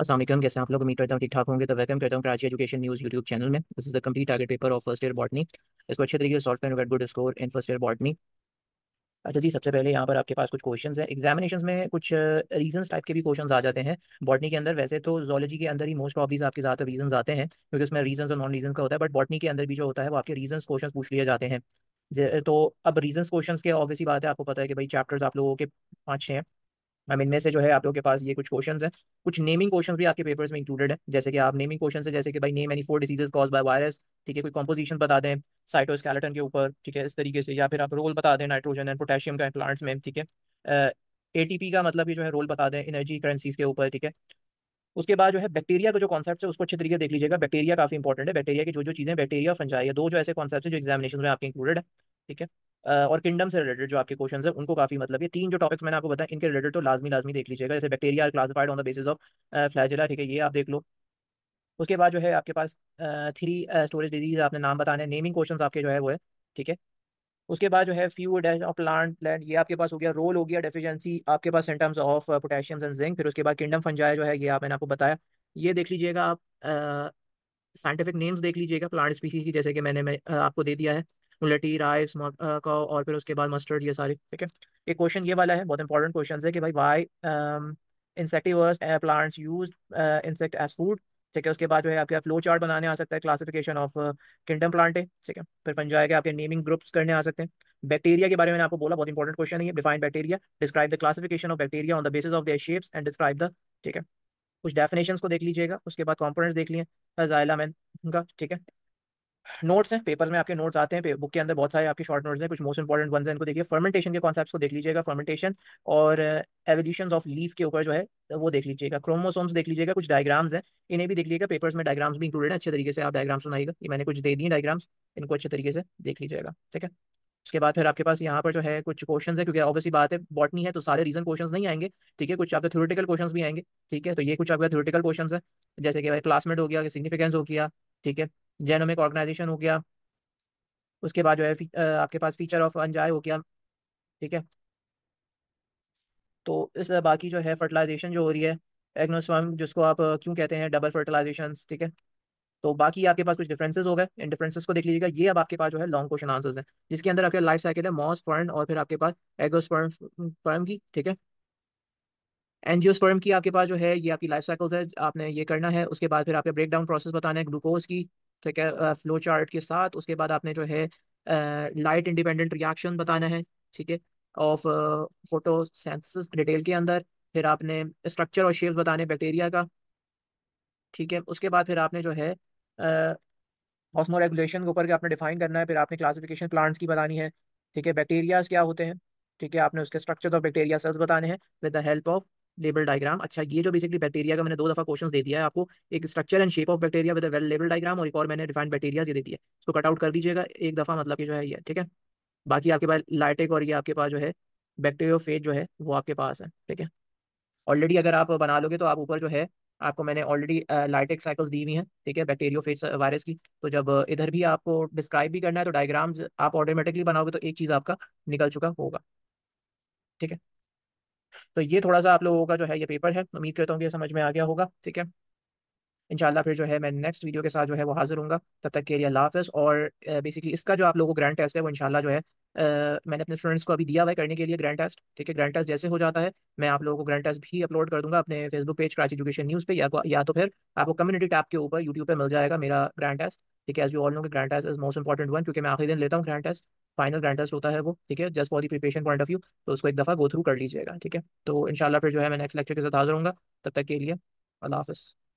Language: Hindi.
असलम कैसे आप लोग उम्मीद करता हूँ ठीक ठाक होंगे तो वेलकम करता हूँ Karachi education news YouTube channel में this is the complete target paper of first year botany इसको अच्छे तरीके से सॉल्व करें good score in first year botany अच्छा जी सबसे पहले यहाँ पर आपके पास कुछ क्वेश्चंस हैं एग्जामिनेशंस में कुछ रीजंस टाइप के भी क्वेश्चंस आ जाते हैं बॉटनी के अंदर वैसे तो जोलॉजी के अंदर ही मोस्ट ऑफ दीज आपके ज़्यादा रीजंस आते हैं क्योंकि उसमें रीजंस और नॉन रीजन का होता है बट बॉटनी के अंदर भी जो होता है वो आपके रीजन क्वेश्चन पूछ लिए जाते हैं तो अब रीजन क्वेश्चन के ऑब्वियसली बात है आपको पता है कि भाई चैप्टर्स आप लोगों के पाँच छः हैं मैम इनमें से जो है आप लोग के पास ये कुछ क्वेश्चन है कुछ नेमिंग क्वेश्चन भी आपके पेपर्स में इंक्लूडेड है जैसे कि आप नेमिंग क्वेश्चन है जैसे कि भाई name any four diseases cause by virus ठीक है कोई कॉम्पोजिशन बता दें साइटोस्केलेटन के ऊपर ठीक है इस तरीके से या फिर आप रोल बता दें नाइट्रोजन एंड पोटेशियम का प्लांट्स में ठीक है ए का मतलब ये जो है रोल बता दें एनर्जी करेंसीज के ऊपर ठीक है उसके बाद जो है बैक्टीरिया का जो कॉन्सेप्ट है उसको अच्छे तरीके देख लीजिएगा बैक्टीरिया काफी इंपॉर्टेंट है बैक्टीरिया की जो जो चीज़ें बैक्टीरिया फंजाई है दो जो ऐसे कॉन्सेप्ट है जो एग्जामिनेशन में आपके इंक्लूडेड है ठीक है और किंगडम से रिलेटेड जो आपके क्वेश्चन है उनको काफी मतलब ये तीन जो टॉपिक्स मैंने आपको बताया इनके रिलेटेड तो लाजमी लाजमी देख लीजिएगा जैसे bacteria classified on the basis of flagella ठीक है ये आप देख लो उसके बाद जो है आपके पास थ्री स्टोरेज डिजीज आपने नाम बताने नेमिंग क्वेश्चन आपके जो है वो है ठीक है उसके बाद जो है few dash of plant land ये आपके पास हो गया रोल हो गया डेफिशिएंसी आपके पास in terms of potassium and zinc फिर उसके बाद किंगडम फंजाया जो है ये आप मैंने आपको बताया ये देख लीजिएगा आप साइंटिफिक नेम्स देख लीजिएगा प्लांट स्पीसीज की जैसे कि मैंने मैं, आपको दे दिया है मुलेटी राइस का और फिर उसके बाद मस्टर्ड ये सारे ठीक है ये क्वेश्चन ये वाला है बहुत इंपॉर्टेंट क्वेश्चन है कि भाई why insectivores plants use insect as food ठीक है उसके बाद जो है आपके फ्लो चार्ट बनाने आ सकता है क्लासिफिकेशन ऑफ किंगडम प्लांट है ठीक है फिर बन जाएगा आपके नेमिंग ग्रुप्स करने आ सकते हैं बैक्टीरिया के बारे में आपको बोला बहुत इंपॉर्टेंट क्वेश्चन है define bacteria describe the classification of bacteria on the basis of the shapes and describe the ठीक है कुछ डेफिनेशन को देख लीजिएगा उसके बाद कॉम्पोनेट्स देख लिए मैन का ठीक है नोट्स हैं पेपर में आपके नोट्स आते हैं बुक के अंदर बहुत सारे आपके शॉर्ट नोट्स हैं कुछ मोस्ट इंपॉर्टेंट वन हैं इनको देखिए फर्मेंटेशन के कॉन्सेप्ट को देख लीजिएगा फर्मेंटेशन और एवोल्यूशन ऑफ लीफ के ऊपर जो है वो देख लीजिएगा क्रोमोसोम्स देख लीजिएगा कुछ डायग्राम्स हैं इन्हें भी देख लीजिएगा पेपर्स में डायग्राम्स भी इंक्लूडेड है अच्छे तरीके से आप डायग्राम्स सुनाएगा ये मैंने कुछ दे दिए डायग्राम्स इनको अच्छे तरीके से देख लीजिएगा ठीक है उसके बाद फिर आपके पास यहाँ पर जो है कुछ क्वेश्चन है क्योंकि ऑब्वियसली बात है बॉटनी है तो सारे रीजन क्वेश्चन नहीं आएंगे ठीक है कुछ आपके थ्योरेटिकल क्वेश्चन भी आएंगे ठीक है तो ये कुछ आपका थ्योरेटिकल क्वेश्चन है जैसे कि भाई क्लासमेट हो गया सिग्निफिकेंस हो गया ठीक है जेनोमिक ऑर्गेनाइजेशन हो गया उसके बाद जो है आपके पास फीचर ऑफ अनजाय हो गया ठीक है तो इस बाकी जो है फर्टिलाइजेशन जो हो रही है एग्नोस्वाम जिसको आप क्यों कहते हैं डबल फर्टिलाइजेशन ठीक है तो बाकी आपके पास कुछ डिफरेंसेस हो गए इन डिफरेंसेस को देख लीजिएगा ये अब आपके पास जो है लॉन्ग क्वेश्चन आंसर्स हैं जिसके अंदर आपके लाइफ साइकिल है मॉस फर्न और फिर आपके पास एगोस्पर्म फर्म की ठीक है स्पर्म की आपके पास जो है ये आपकी लाइफ साइकिल्स है आपने ये करना है उसके बाद फिर आपके डाउन प्रोसेस बताना है ग्लूकोज की ठीक है फ्लो चार्ट के साथ उसके बाद आपने जो है लाइट इंडिपेंडेंट रिएक्शन बताना है ठीक है ऑफ फोटोसेंथिस डिटेल के अंदर फिर आपने स्ट्रक्चर और शेप्स बताने बैक्टीरिया का ठीक है उसके बाद फिर आपने जो है ऑस्मो रेगुलेशन के ऊपर आपने डिफाइन करना है फिर आपने क्लासिफिकेशन प्लांट्स की बतानी है ठीक है बैक्टीरियाज क्या होते हैं ठीक है आपने उसके स्ट्रक्चर ऑफ बैक्टीरिया सेल्स बताने हैं with the help of label diagram अच्छा ये जो बेसिकली बैक्टीरिया का मैंने दो दफा क्वेश्चन दे दिया है आपको एक structure and shape of bacteria with well label diagram और एक और मैंने डिफाइंड बैक्टीरिया दे दिया इसको कटआउट कर दीजिएगा एक दफा मतलब ये जो है ये ठीक है बाकी आपके पास लाइटेक और ये आपके पास जो है बैक्टीरियोफेज जो है वो आपके पास है ठीक है ऑलरेडी अगर आप बना लोगे तो आप ऊपर जो है आपको मैंने ऑलरेडी लाइटेक साइकिल्स दी हुई हैं ठीक है बैक्टीरियोफेज वायरस की तो जब इधर भी आपको डिस्क्राइब भी करना है तो डायग्राम आप ऑटोमेटिकली बनाओगे तो एक चीज़ आपका निकल चुका होगा ठीक है तो ये थोड़ा सा आप लोगों का जो है ये पेपर है उम्मीद करता हूँ कि समझ में आ गया होगा ठीक है इंशाल्लाह फिर जो है मैं नेक्स्ट वीडियो के साथ जो है वो हाजिर हूँ तब तक के लिए अल्लाह हाफ़ और बेसिकली इसका जो आप लोगों को ग्रैंड टेस्ट है वो इंशाल्लाह जो है मैंने अपने स्टूडेंट्स को अभी दिया हुआ है करने के लिए ग्रैंड टेस्ट ठीक है ग्रैंड टेस्ट जैसे हो जाता है मैं आप लोगों को ग्रैंड टेस्ट भी अपलोड कर दूंगा अपने Facebook page Karachi education news पे या या तो फिर आपको कम्युनिटी टैप के ऊपर यूट्यूब पर मिल जाएगा मेरा ग्रैंड टेस्ट ठीक है as you all know grand test is most important one क्योंकि मैं आखिरी दिन लेता हूँ grand test final grand test होता है वो ठीक है just for the preparation point of view तो उसको एक दफ़ा गो थ्रू कर लीजिएगा ठीक है तो इनशाला फिर जो है मैं नेक्स्ट लेक्चर के साथ हाजिर होंगे तब तक के लिए अल्लाह हाफिज़